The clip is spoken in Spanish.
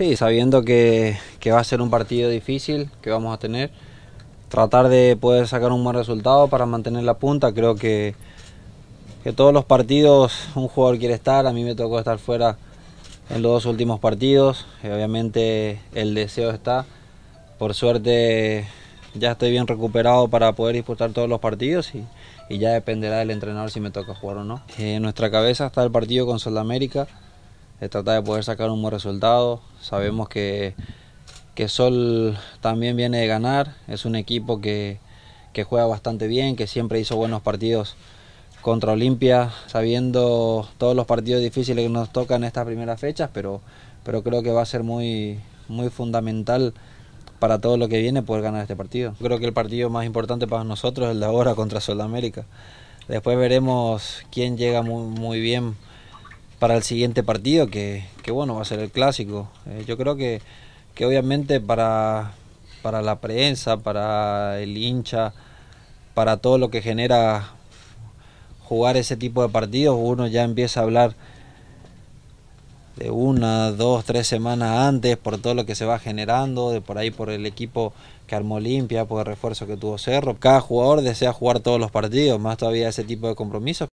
Sí, sabiendo que, va a ser un partido difícil que vamos a tener, tratar de poder sacar un buen resultado para mantener la punta, creo que, todos los partidos un jugador quiere estar, a mí me tocó estar fuera en los dos últimos partidos, eh, obviamente el deseo está, por suerte ya estoy bien recuperado para poder disputar todos los partidos y, y ya dependerá del entrenador si me toca jugar o no. Eh, en nuestra cabeza está el partido con Sudamérica tratar de poder sacar un buen resultado. Sabemos que, Sol también viene de ganar, es un equipo que, juega bastante bien, que siempre hizo buenos partidos contra Olimpia, sabiendo todos los partidos difíciles que nos tocan estas primeras fechas, pero, pero creo que va a ser muy, muy fundamental para todo lo que viene poder ganar este partido. Creo que el partido más importante para nosotros es el de ahora contra América... Después veremos quién llega muy, muy bien para el siguiente partido, que, bueno, va a ser el clásico. Eh, yo creo que, que obviamente para, para la prensa, para el hincha, para todo lo que genera jugar ese tipo de partidos, uno ya empieza a hablar de una, dos, tres semanas antes por todo lo que se va generando, de por ahí por el equipo que armó Olimpia, por el refuerzo que tuvo Cerro. Cada jugador desea jugar todos los partidos, más todavía ese tipo de compromisos.